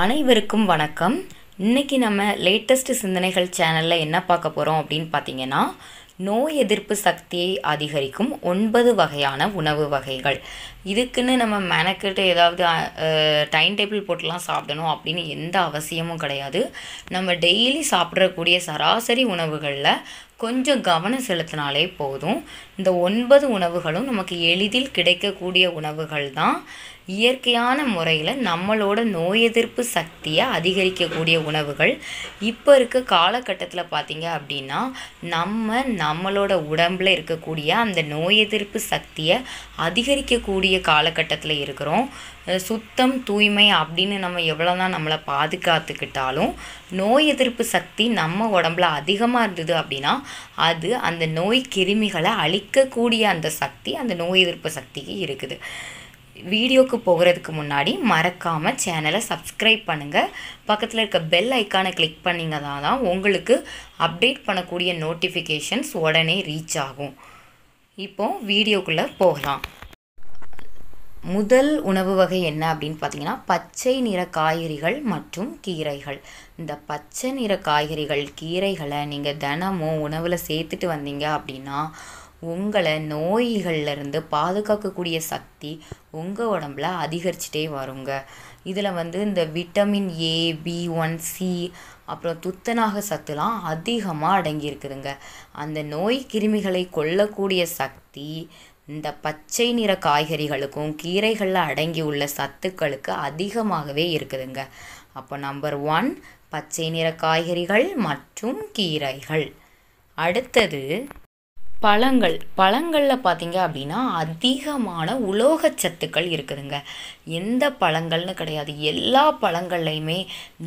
அனைவருக்கும் வணக்கம் இன்றைக்கி நம்ம லேட்டஸ்ட் சிந்தனைகள் சேனலில் என்ன பார்க்க போகிறோம் அப்படின்னு பார்த்தீங்கன்னா நோய் எதிர்ப்பு சக்தியை அதிகரிக்கும் ஒன்பது வகையான உணவு வகைகள் இதுக்குன்னு நம்ம மெனக்கிட்டு ஏதாவது டைம் டேபிள் போட்டுலாம் சாப்பிடணும் அப்படின்னு எந்த அவசியமும் கிடையாது நம்ம டெய்லி சாப்பிடக்கூடிய சராசரி உணவுகளில் கொஞ்சம் கவனம் செலுத்தினாலே போதும் இந்த ஒன்பது உணவுகளும் நமக்கு எளிதில் கிடைக்கக்கூடிய உணவுகள் தான் இயற்கையான முறையில் நம்மளோட நோய் எதிர்ப்பு சக்தியை அதிகரிக்கக்கூடிய உணவுகள் இப்போ இருக்க காலகட்டத்தில் பார்த்திங்க அப்படின்னா நம்ம நம்மளோட உடம்பில் இருக்கக்கூடிய அந்த நோய் எதிர்ப்பு சக்தியை அதிகரிக்கக்கூடிய காலகட்டத்தில் இருக்கிறோம் சுத்தம் தூய்மை அப்படின்னு நம்ம எவ்வளோ தான் நம்மளை பாதுகாத்துக்கிட்டாலும் நோய் எதிர்ப்பு சக்தி நம்ம உடம்புல அதிகமாக இருந்தது அப்படின்னா அது அந்த நோய் கிருமிகளை அழிக்கக்கூடிய அந்த சக்தி அந்த நோய் எதிர்ப்பு சக்திக்கு இருக்குது வீடியோக்கு போகிறதுக்கு முன்னாடி மறக்காமல் சேனலை சப்ஸ்கிரைப் பண்ணுங்கள் பக்கத்தில் இருக்க பெல் ஐக்கானை கிளிக் பண்ணிங்கன்னா தான் உங்களுக்கு அப்டேட் பண்ணக்கூடிய நோட்டிஃபிகேஷன்ஸ் உடனே ரீச் ஆகும் இப்போது வீடியோக்குள்ளே போகலாம் முதல் உணவு வகை என்ன அப்படின்னு பார்த்தீங்கன்னா பச்சை நிற காய்கறிகள் மற்றும் கீரைகள் இந்த பச்சை நிற காய்கறிகள் கீரைகளை நீங்கள் தினமும் உணவில் சேர்த்துட்டு வந்தீங்க அப்படின்னா உங்களை நோய்கள்லேருந்து பாதுகாக்கக்கூடிய சக்தி உங்கள் உடம்புல அதிகரிச்சுட்டே வருங்க இதில் வந்து இந்த vitamin A B one C அப்புறம் துத்தநாக சத்துலாம் அதிகமாக அடங்கியிருக்குதுங்க அந்த நோய் கிருமிகளை கொல்லக்கூடிய சக்தி இந்த பச்சை நிற காய்கறிகளுக்கும் கீரைகளில் அடங்கி உள்ள சத்துக்களுக்கு அதிகமாகவே இருக்குதுங்க அப்போ நம்பர் ஒன் பச்சை நிற காய்கறிகள் மற்றும் கீரைகள் அடுத்தது பழங்கள் பழங்களில் பார்த்தீங்க அப்படின்னா அதிகமான சத்துக்கள் இருக்குதுங்க எந்த பழங்கள்னு கிடையாது எல்லா பழங்கள்லையுமே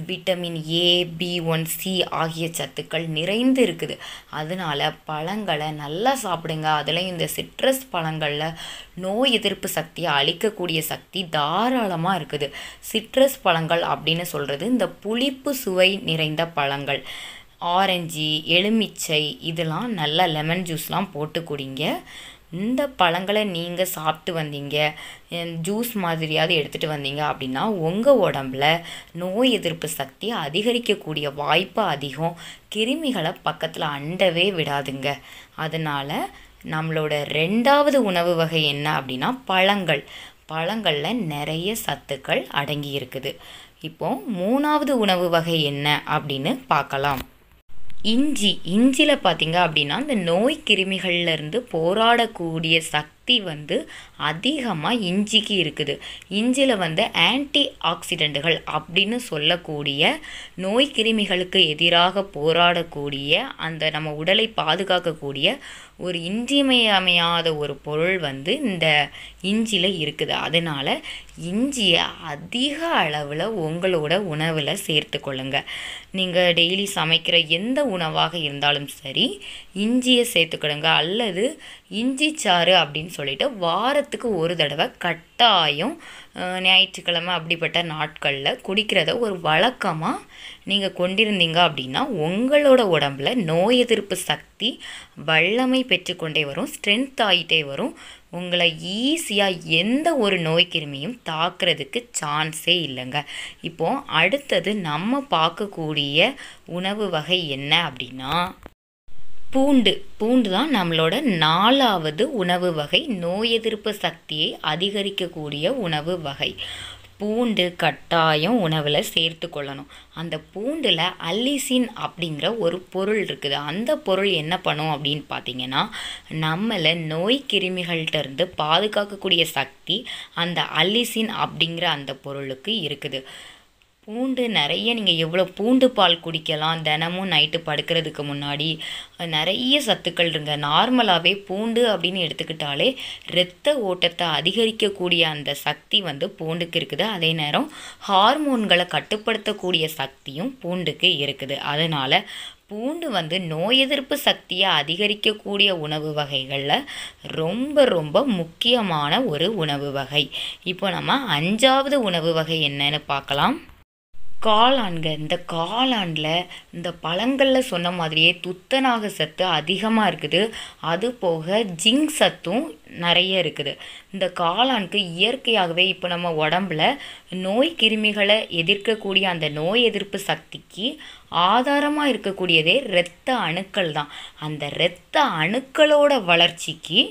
vitamin A B one C ஆகிய சத்துக்கள் நிறைந்து இருக்குது அதனால் பழங்களை நல்லா சாப்பிடுங்க அதுலேயும் இந்த சிட்ரஸ் பழங்களில் நோய் எதிர்ப்பு சக்தியை அழிக்கக்கூடிய சக்தி தாராளமாக இருக்குது சிட்ரஸ் பழங்கள் அப்படின்னு சொல்கிறது இந்த புளிப்பு சுவை நிறைந்த பழங்கள் ஆரஞ்சு எலுமிச்சை இதெல்லாம் நல்லா லெமன் ஜூஸ்லாம் போட்டு குடிங்க இந்த பழங்களை நீங்கள் சாப்பிட்டு வந்தீங்க ஜூஸ் மாதிரியாவது எடுத்துகிட்டு வந்தீங்க அப்படின்னா உங்கள் உடம்புல நோய் எதிர்ப்பு சக்தி அதிகரிக்கக்கூடிய வாய்ப்பு அதிகம் கிருமிகளை பக்கத்தில் அண்டவே விடாதுங்க அதனால் நம்மளோட ரெண்டாவது உணவு வகை என்ன அப்படின்னா பழங்கள் பழங்களில் நிறைய சத்துக்கள் அடங்கி இருக்குது இப்போது மூணாவது உணவு வகை என்ன அப்படின்னு பார்க்கலாம் இஞ்சி இஞ்சியில் பார்த்தீங்க அப்படின்னா இந்த நோய் கிருமிகள்லேருந்து போராடக்கூடிய சக்தி சக்தி வந்து அதிகமாக இஞ்சிக்கு இருக்குது இஞ்சியில் வந்து ஆன்டி ஆக்சிடெண்ட்டுகள் அப்படின்னு சொல்லக்கூடிய நோய் கிருமிகளுக்கு எதிராக போராடக்கூடிய அந்த நம்ம உடலை பாதுகாக்கக்கூடிய ஒரு இன்றியமையாமையாத ஒரு பொருள் வந்து இந்த இஞ்சியில் இருக்குது அதனால் இஞ்சியை அதிக அளவில் உங்களோட உணவில் சேர்த்து கொள்ளுங்கள் நீங்கள் டெய்லி சமைக்கிற எந்த உணவாக இருந்தாலும் சரி இஞ்சியை சேர்த்துக்கிடுங்க அல்லது இஞ்சி சாறு அப்படின்னு அப்படின்னு சொல்லிட்டு வாரத்துக்கு ஒரு தடவை கட்டாயம் ஞாயிற்றுக்கிழமை அப்படிப்பட்ட நாட்களில் குடிக்கிறத ஒரு வழக்கமாக நீங்கள் கொண்டிருந்தீங்க அப்படின்னா உங்களோட உடம்புல நோய் எதிர்ப்பு சக்தி வல்லமை பெற்றுக்கொண்டே வரும் ஸ்ட்ரென்த் ஆகிட்டே வரும் உங்களை ஈஸியாக எந்த ஒரு நோய்க்கிருமியும் தாக்குறதுக்கு சான்ஸே இல்லைங்க இப்போது அடுத்தது நம்ம பார்க்கக்கூடிய உணவு வகை என்ன அப்படின்னா பூண்டு பூண்டு தான் நம்மளோட நாலாவது உணவு வகை நோய் எதிர்ப்பு சக்தியை அதிகரிக்கக்கூடிய உணவு வகை பூண்டு கட்டாயம் உணவில் சேர்த்து கொள்ளணும் அந்த பூண்டில் அல்லிசின் அப்படிங்கிற ஒரு பொருள் இருக்குது அந்த பொருள் என்ன பண்ணும் அப்படின்னு பார்த்தீங்கன்னா நம்மளை நோய் கிருமிகள்கிட்ட இருந்து பாதுகாக்கக்கூடிய சக்தி அந்த அல்லிசின் அப்படிங்கிற அந்த பொருளுக்கு இருக்குது பூண்டு நிறைய நீங்கள் எவ்வளோ பூண்டு பால் குடிக்கலாம் தினமும் நைட்டு படுக்கிறதுக்கு முன்னாடி நிறைய சத்துக்கள் இருங்க நார்மலாகவே பூண்டு அப்படின்னு எடுத்துக்கிட்டாலே இரத்த ஓட்டத்தை அதிகரிக்கக்கூடிய அந்த சக்தி வந்து பூண்டுக்கு இருக்குது அதே நேரம் ஹார்மோன்களை கட்டுப்படுத்தக்கூடிய சக்தியும் பூண்டுக்கு இருக்குது அதனால் பூண்டு வந்து நோய் எதிர்ப்பு சக்தியை அதிகரிக்கக்கூடிய உணவு வகைகளில் ரொம்ப ரொம்ப முக்கியமான ஒரு உணவு வகை இப்போ நம்ம அஞ்சாவது உணவு வகை என்னன்னு பார்க்கலாம் காளான்க இந்த காளானில் இந்த பழங்களில் சொன்ன மாதிரியே துத்தநாக சத்து அதிகமாக இருக்குது அது போக ஜிங்க் சத்தும் நிறைய இருக்குது இந்த காளானுக்கு இயற்கையாகவே இப்போ நம்ம உடம்புல நோய் கிருமிகளை எதிர்க்கக்கூடிய அந்த நோய் எதிர்ப்பு சக்திக்கு ஆதாரமாக இருக்கக்கூடியதே இரத்த அணுக்கள் தான் அந்த இரத்த அணுக்களோட வளர்ச்சிக்கு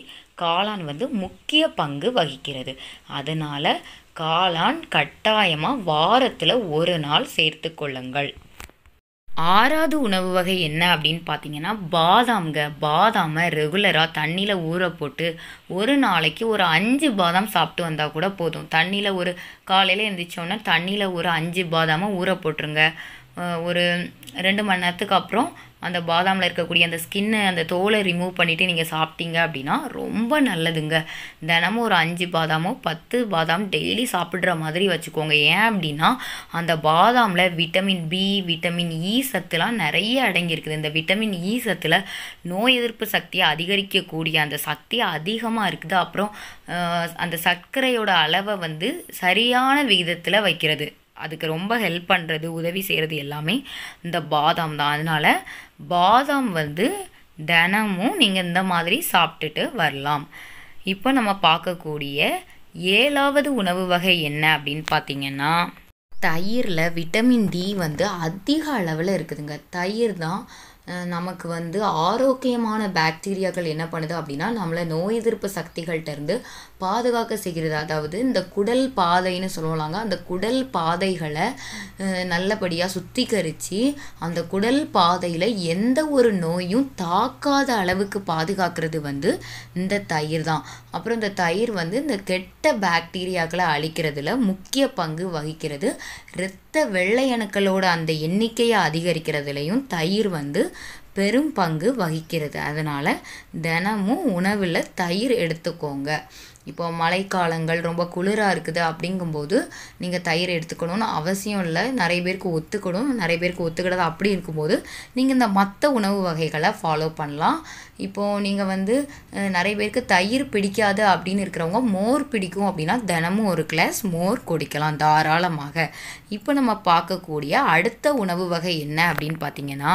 காளான் வந்து முக்கிய பங்கு வகிக்கிறது அதனால் காளான் கட்டாயமாக வாரத்தில் ஒரு நாள் சேர்த்து கொள்ளுங்கள் ஆறாவது உணவு வகை என்ன அப்படின்னு பார்த்தீங்கன்னா பாதாம்ங்க பாதாமை ரெகுலராக தண்ணியில் ஊற போட்டு ஒரு நாளைக்கு ஒரு அஞ்சு பாதாம் சாப்பிட்டு வந்தால் கூட போதும் தண்ணியில் ஒரு காலையில் எழுந்திரிச்சோன்னா தண்ணியில் ஒரு அஞ்சு பாதாமை ஊற போட்டுருங்க ஒரு ரெண்டு மணி நேரத்துக்கு அப்புறம் அந்த பாதாமில் இருக்கக்கூடிய அந்த ஸ்கின்னை அந்த தோலை ரிமூவ் பண்ணிவிட்டு நீங்கள் சாப்பிட்டீங்க அப்படின்னா ரொம்ப நல்லதுங்க தினமும் ஒரு அஞ்சு பாதாமோ பத்து பாதாம் டெய்லி சாப்பிட்ற மாதிரி வச்சுக்கோங்க ஏன் அப்படின்னா அந்த பாதாமில் விட்டமின் பி விட்டமின் இ சத்துலாம் நிறைய அடங்கியிருக்குது இந்த விட்டமின் இ சத்தில் நோய் எதிர்ப்பு சக்தியை அதிகரிக்கக்கூடிய அந்த சக்தி அதிகமாக இருக்குது அப்புறம் அந்த சர்க்கரையோட அளவை வந்து சரியான விகிதத்தில் வைக்கிறது அதுக்கு ரொம்ப ஹெல்ப் பண்ணுறது உதவி செய்கிறது எல்லாமே இந்த பாதாம் தான் அதனால் பாதாம் வந்து தினமும் நீங்கள் இந்த மாதிரி சாப்பிட்டுட்டு வரலாம் இப்போ நம்ம பார்க்கக்கூடிய ஏழாவது உணவு வகை என்ன அப்படின்னு பார்த்தீங்கன்னா தயிரில் விட்டமின் டி வந்து அதிக அளவில் இருக்குதுங்க தயிர் தான் நமக்கு வந்து ஆரோக்கியமான பாக்டீரியாக்கள் என்ன பண்ணுது அப்படின்னா நம்மளை நோய் எதிர்ப்பு சக்திகள்கிட்டருந்து பாதுகாக்க செய்கிறது அதாவது இந்த குடல் பாதைன்னு சொல்லுவாங்க அந்த குடல் பாதைகளை நல்லபடியாக சுத்திகரித்து அந்த குடல் பாதையில் எந்த ஒரு நோயும் தாக்காத அளவுக்கு பாதுகாக்கிறது வந்து இந்த தயிர் தான் அப்புறம் இந்த தயிர் வந்து இந்த கெட்ட பாக்டீரியாக்களை அழிக்கிறதுல முக்கிய பங்கு வகிக்கிறது இரத்த வெள்ளையணுக்களோட அந்த எண்ணிக்கையை அதிகரிக்கிறதுலையும் தயிர் வந்து பெரும் பங்கு வகிக்கிறது அதனால் தினமும் உணவில் தயிர் எடுத்துக்கோங்க இப்போ மழைக்காலங்கள் ரொம்ப குளிராக இருக்குது அப்படிங்கும்போது நீங்கள் தயிர் எடுத்துக்கணும்னு அவசியம் இல்லை நிறைய பேருக்கு ஒத்துக்கணும் நிறைய பேருக்கு ஒத்துக்கிடாது அப்படி இருக்கும்போது நீங்கள் இந்த மற்ற உணவு வகைகளை ஃபாலோ பண்ணலாம் இப்போது நீங்கள் வந்து நிறைய பேருக்கு தயிர் பிடிக்காது அப்படின்னு இருக்கிறவங்க மோர் பிடிக்கும் அப்படின்னா தினமும் ஒரு கிளாஸ் மோர் குடிக்கலாம் தாராளமாக இப்போ நம்ம பார்க்கக்கூடிய அடுத்த உணவு வகை என்ன அப்படின்னு பார்த்தீங்கன்னா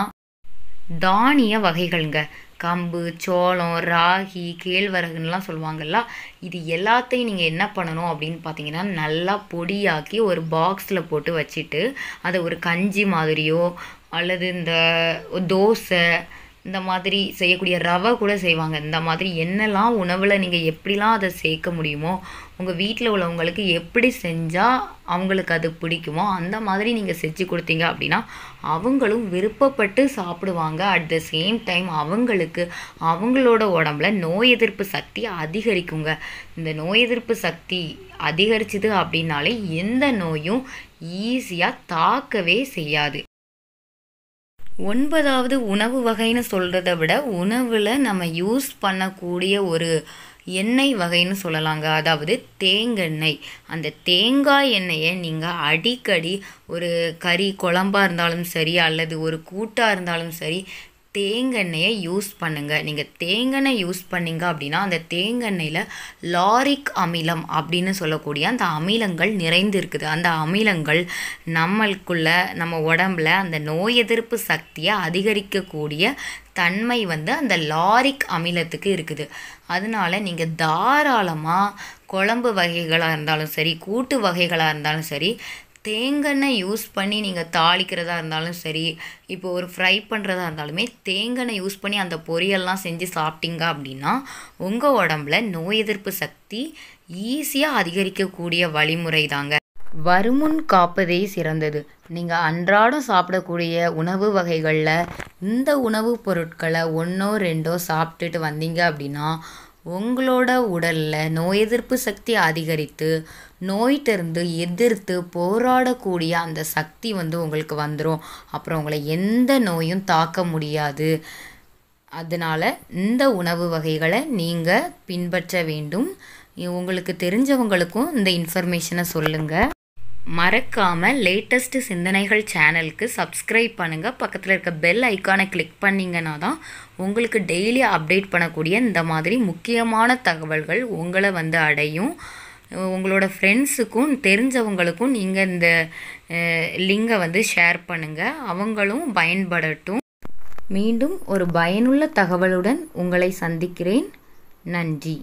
தானிய வகைகள்ங்க கம்பு சோளம் ராகி கேழ்வரகுன்னெலாம் சொல்லுவாங்கல்ல இது எல்லாத்தையும் நீங்கள் என்ன பண்ணணும் அப்படின்னு பார்த்தீங்கன்னா நல்லா பொடியாக்கி ஒரு பாக்ஸில் போட்டு வச்சுட்டு அதை ஒரு கஞ்சி மாதிரியோ அல்லது இந்த தோசை இந்த மாதிரி செய்யக்கூடிய ரவை கூட செய்வாங்க இந்த மாதிரி என்னெல்லாம் உணவில் நீங்கள் எப்படிலாம் அதை சேர்க்க முடியுமோ உங்கள் வீட்டில் உள்ளவங்களுக்கு எப்படி செஞ்சால் அவங்களுக்கு அது பிடிக்குமோ அந்த மாதிரி நீங்கள் செஞ்சு கொடுத்தீங்க அப்படின்னா அவங்களும் விருப்பப்பட்டு சாப்பிடுவாங்க அட் த சேம் டைம் அவங்களுக்கு அவங்களோட உடம்புல நோய் எதிர்ப்பு சக்தி அதிகரிக்குங்க இந்த நோய் எதிர்ப்பு சக்தி அதிகரிச்சுது அப்படின்னாலே எந்த நோயும் ஈஸியாக தாக்கவே செய்யாது ஒன்பதாவது உணவு வகைன்னு சொல்கிறத விட உணவில் நம்ம யூஸ் பண்ணக்கூடிய ஒரு எண்ணெய் வகைன்னு சொல்லலாங்க அதாவது தேங்கெண்ணெய் அந்த தேங்காய் எண்ணெயை நீங்கள் அடிக்கடி ஒரு கறி குழம்பாக இருந்தாலும் சரி அல்லது ஒரு கூட்டாக இருந்தாலும் சரி தேங்கெண்ணெயை யூஸ் பண்ணுங்கள் நீங்கள் தேங்கெண்ணெய் யூஸ் பண்ணிங்க அப்படின்னா அந்த தேங்கெண்ணெயில் லாரிக் அமிலம் அப்படின்னு சொல்லக்கூடிய அந்த அமிலங்கள் நிறைந்திருக்குது அந்த அமிலங்கள் நம்மளுக்குள்ள நம்ம உடம்புல அந்த நோய் எதிர்ப்பு சக்தியை அதிகரிக்கக்கூடிய தன்மை வந்து அந்த லாரிக் அமிலத்துக்கு இருக்குது அதனால நீங்கள் தாராளமாக குழம்பு வகைகளாக இருந்தாலும் சரி கூட்டு வகைகளாக இருந்தாலும் சரி தேங்காய் யூஸ் பண்ணி நீங்கள் தாளிக்கிறதா இருந்தாலும் சரி இப்போ ஒரு ஃப்ரை பண்ணுறதா இருந்தாலுமே தேங்கெண்ணெய் யூஸ் பண்ணி அந்த பொரியல்லாம் செஞ்சு சாப்பிட்டீங்க அப்படின்னா உங்கள் உடம்புல நோய் எதிர்ப்பு சக்தி ஈஸியாக அதிகரிக்கக்கூடிய வழிமுறை தாங்க வருமுன் காப்பதே சிறந்தது நீங்கள் அன்றாடம் சாப்பிடக்கூடிய உணவு வகைகளில் இந்த உணவுப் பொருட்களை ஒன்றோ ரெண்டோ சாப்பிட்டுட்டு வந்தீங்க அப்படின்னா உங்களோட உடலில் நோய் எதிர்ப்பு சக்தி அதிகரித்து நோய்கிட்டருந்து எதிர்த்து போராடக்கூடிய அந்த சக்தி வந்து உங்களுக்கு வந்துடும் அப்புறம் உங்களை எந்த நோயும் தாக்க முடியாது அதனால் இந்த உணவு வகைகளை நீங்கள் பின்பற்ற வேண்டும் உங்களுக்கு தெரிஞ்சவங்களுக்கும் இந்த இன்ஃபர்மேஷனை சொல்லுங்கள் மறக்காமல் லேட்டஸ்ட் சிந்தனைகள் சேனலுக்கு சப்ஸ்கிரைப் பண்ணுங்கள் பக்கத்தில் இருக்க பெல் ஐக்கானை கிளிக் பண்ணிங்கன்னா தான் உங்களுக்கு டெய்லி அப்டேட் பண்ணக்கூடிய இந்த மாதிரி முக்கியமான தகவல்கள் உங்களை வந்து அடையும் உங்களோட ஃப்ரெண்ட்ஸுக்கும் தெரிஞ்சவங்களுக்கும் நீங்கள் இந்த லிங்கை வந்து ஷேர் பண்ணுங்கள் அவங்களும் பயன்படட்டும் மீண்டும் ஒரு பயனுள்ள தகவலுடன் உங்களை சந்திக்கிறேன் நன்றி